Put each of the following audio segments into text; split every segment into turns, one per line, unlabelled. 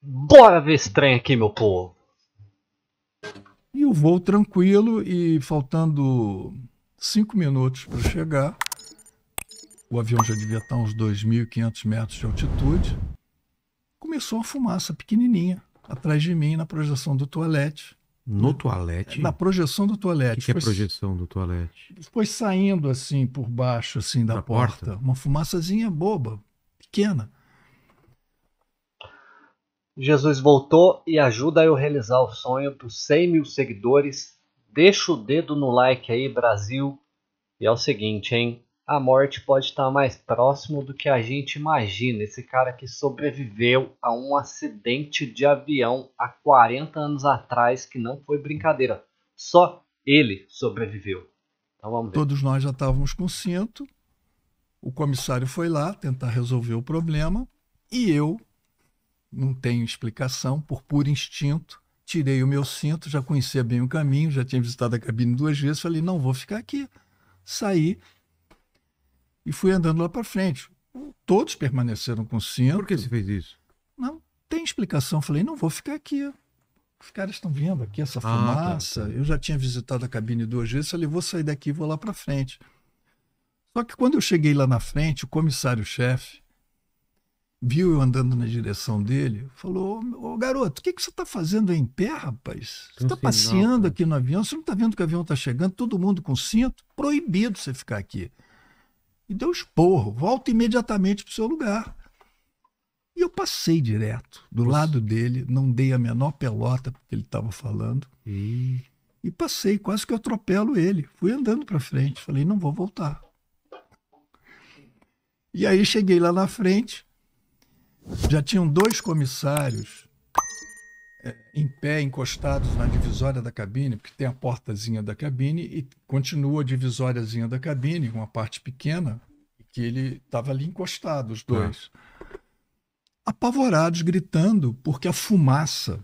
Bora ver esse trem aqui, meu povo!
E o voo tranquilo e faltando cinco minutos para chegar, o avião já devia estar uns 2.500 metros de altitude, começou uma fumaça pequenininha atrás de mim na projeção do toalete. No toalete? Na projeção do toalete. O que, que é projeção do toalete? Foi saindo assim por baixo assim da, da porta, porta, uma fumaçazinha boba, pequena.
Jesus voltou e ajuda eu realizar o sonho dos 100 mil seguidores. Deixa o dedo no like aí, Brasil. E é o seguinte, hein? A morte pode estar mais próximo do que a gente imagina. Esse cara que sobreviveu a um acidente de avião há 40 anos atrás, que não foi brincadeira. Só ele sobreviveu. Então vamos ver. Todos
nós já estávamos com cinto. O comissário foi lá tentar resolver o problema. E eu não tenho explicação, por puro instinto, tirei o meu cinto, já conhecia bem o caminho, já tinha visitado a cabine duas vezes, falei, não vou ficar aqui. Saí e fui andando lá para frente. Todos permaneceram com o cinto. Por que você fez isso? Não tem explicação. Falei, não vou ficar aqui. Os caras estão vendo aqui essa ah, tá, fumaça. Ah, tá, Eu já tinha visitado a cabine duas vezes, falei, vou sair daqui e vou lá para frente. Só que quando eu cheguei lá na frente, o comissário-chefe viu eu andando na direção dele, falou: Ô garoto, o que, que você está fazendo aí em pé, rapaz? Você está passeando aqui no avião, você não está vendo que o avião está chegando, todo mundo com cinto, proibido você ficar aqui. E deu esporro, volta imediatamente para o seu lugar. E eu passei direto, do Nossa. lado dele, não dei a menor pelota porque ele estava falando. E... e passei, quase que eu atropelo ele. Fui andando para frente, falei: não vou voltar. E aí cheguei lá na frente, já tinham dois comissários é, em pé, encostados na divisória da cabine, porque tem a portazinha da cabine e continua a divisóriazinha da cabine, uma parte pequena, que ele estava ali encostado, os dois. É. Apavorados, gritando, porque a fumaça.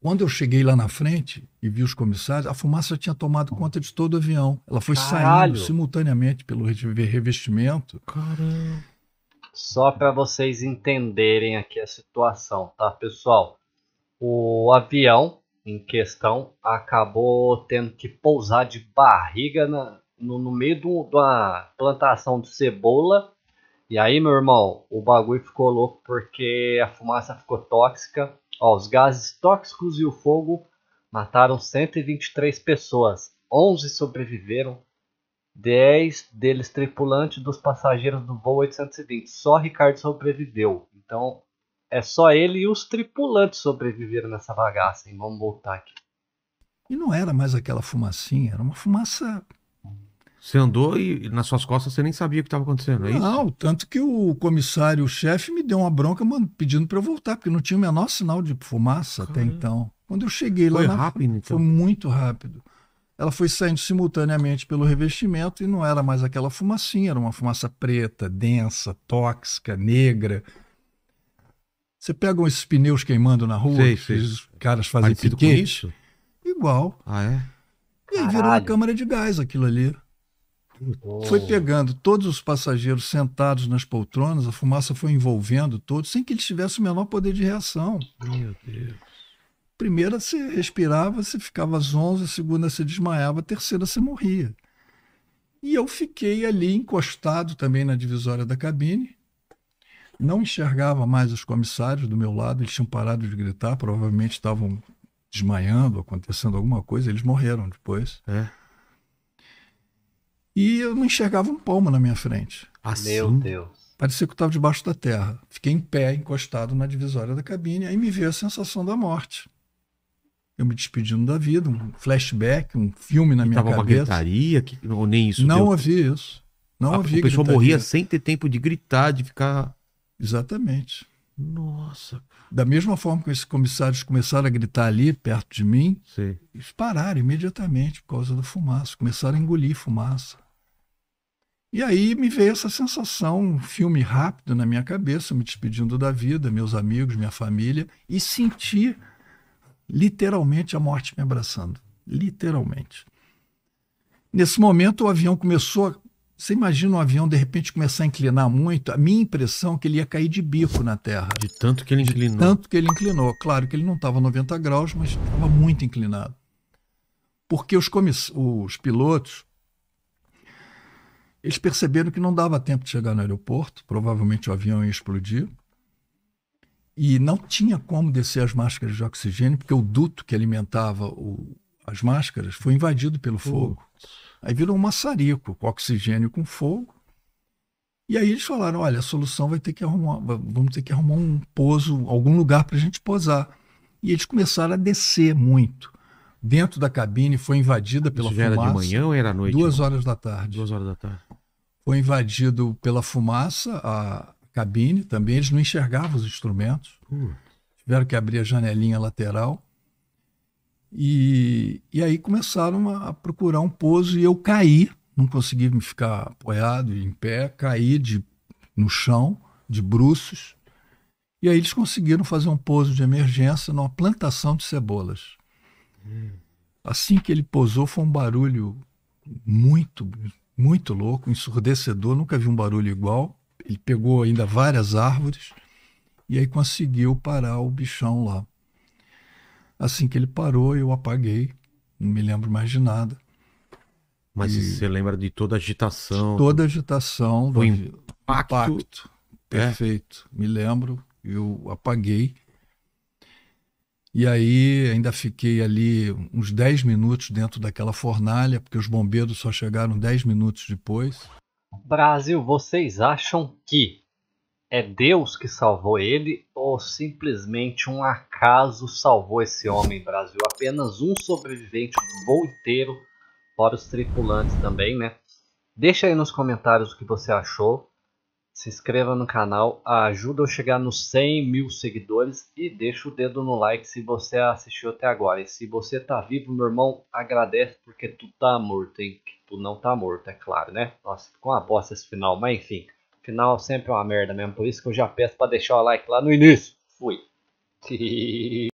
Quando eu cheguei lá na frente e vi os comissários, a fumaça tinha tomado conta de todo o avião. Ela foi Caralho. saindo simultaneamente pelo revestimento.
Caramba. Só para vocês entenderem aqui a situação, tá, pessoal? O avião em questão acabou tendo que pousar de barriga na, no, no meio de uma plantação de cebola. E aí, meu irmão, o bagulho ficou louco porque a fumaça ficou tóxica. Ó, os gases tóxicos e o fogo mataram 123 pessoas. 11 sobreviveram, 10 deles tripulantes dos passageiros do voo 820. Só Ricardo sobreviveu. Então é só ele e os tripulantes sobreviveram nessa bagaça. Hein? Vamos voltar aqui.
E não era mais aquela fumacinha, era uma fumaça. Você andou e nas suas costas você nem sabia o que estava acontecendo, é não, isso? Não, tanto que o comissário, o chefe, me deu uma bronca pedindo para eu voltar, porque não tinha o menor sinal de fumaça Caramba. até então. Quando eu cheguei foi lá. Foi rápido, na... então. Foi muito rápido ela foi saindo simultaneamente pelo revestimento e não era mais aquela fumacinha, era uma fumaça preta, densa, tóxica, negra. Você pega esses pneus queimando na rua, sei, sei. os caras fazem isso? igual. Ah, é? E aí virou uma câmara de gás aquilo ali. Foi pegando todos os passageiros sentados nas poltronas, a fumaça foi envolvendo todos, sem que eles tivessem o menor poder de reação.
Meu Deus
primeira você respirava, você ficava zonzo, a segunda você desmaiava, a terceira você morria. E eu fiquei ali encostado também na divisória da cabine, não enxergava mais os comissários do meu lado, eles tinham parado de gritar, provavelmente estavam desmaiando, acontecendo alguma coisa, eles morreram depois. É. E eu não enxergava um palmo na minha frente. Assim, meu Deus. Parecia que eu estava debaixo da terra. Fiquei em pé, encostado na divisória da cabine, aí me veio a sensação da morte eu me despedindo da vida, um flashback, um filme na e minha tava cabeça. Tava
uma gritaria, que, ou nem isso Não deu... havia isso.
Não a, havia A pessoa gritaria. morria sem ter tempo de gritar, de ficar... Exatamente. Nossa. Da mesma forma que esses comissários começaram a gritar ali, perto de mim, Sim. eles pararam imediatamente por causa da fumaça, começaram a engolir fumaça. E aí me veio essa sensação, um filme rápido na minha cabeça, me despedindo da vida, meus amigos, minha família, e senti Literalmente a morte me abraçando. Literalmente. Nesse momento o avião começou. A... Você imagina o avião de repente começar a inclinar muito? A minha impressão é que ele ia cair de bico na terra. De tanto que ele inclinou. De tanto que ele inclinou. Claro que ele não estava 90 graus, mas estava muito inclinado. Porque os, comiss... os pilotos eles perceberam que não dava tempo de chegar no aeroporto, provavelmente o avião ia explodir e não tinha como descer as máscaras de oxigênio, porque o duto que alimentava o, as máscaras foi invadido pelo fogo. Aí virou um maçarico, com oxigênio com fogo. E aí eles falaram: olha, a solução vai ter que arrumar, vamos ter que arrumar um pouso, algum lugar para a gente posar. E eles começaram a descer muito. Dentro da cabine foi invadida pela Isso fumaça. Era de manhã ou era à noite? Duas não? horas da tarde. Duas horas da tarde. Foi invadido pela fumaça a, cabine também, eles não enxergavam os instrumentos. Uh. Tiveram que abrir a janelinha lateral. E, e aí começaram a procurar um pouso e eu caí, não consegui me ficar apoiado em pé, caí de, no chão, de bruços. E aí eles conseguiram fazer um pouso de emergência numa plantação de cebolas. Assim que ele pousou, foi um barulho muito, muito louco, ensurdecedor. Nunca vi um barulho igual. Ele pegou ainda várias árvores e aí conseguiu parar o bichão lá. Assim que ele parou, eu apaguei, não me lembro mais de nada. Mas e... você lembra de toda a agitação? De toda a agitação, do impacto. impacto. Né? Perfeito, é. me lembro, eu apaguei. E aí ainda fiquei ali uns 10 minutos dentro daquela fornalha, porque os bombeiros só chegaram 10 minutos depois.
Brasil, vocês acham que é Deus que salvou ele ou simplesmente um acaso salvou esse homem, Brasil? Apenas um sobrevivente do voo inteiro, fora os tripulantes também, né? Deixa aí nos comentários o que você achou se inscreva no canal, ajuda eu chegar nos 100 mil seguidores e deixa o dedo no like se você assistiu até agora. E se você tá vivo, meu irmão, agradece porque tu tá morto, hein? Que tu não tá morto, é claro, né? Nossa, ficou uma bosta esse final, mas enfim. Final sempre é uma merda mesmo, por isso que eu já peço para deixar o like lá no início. Fui.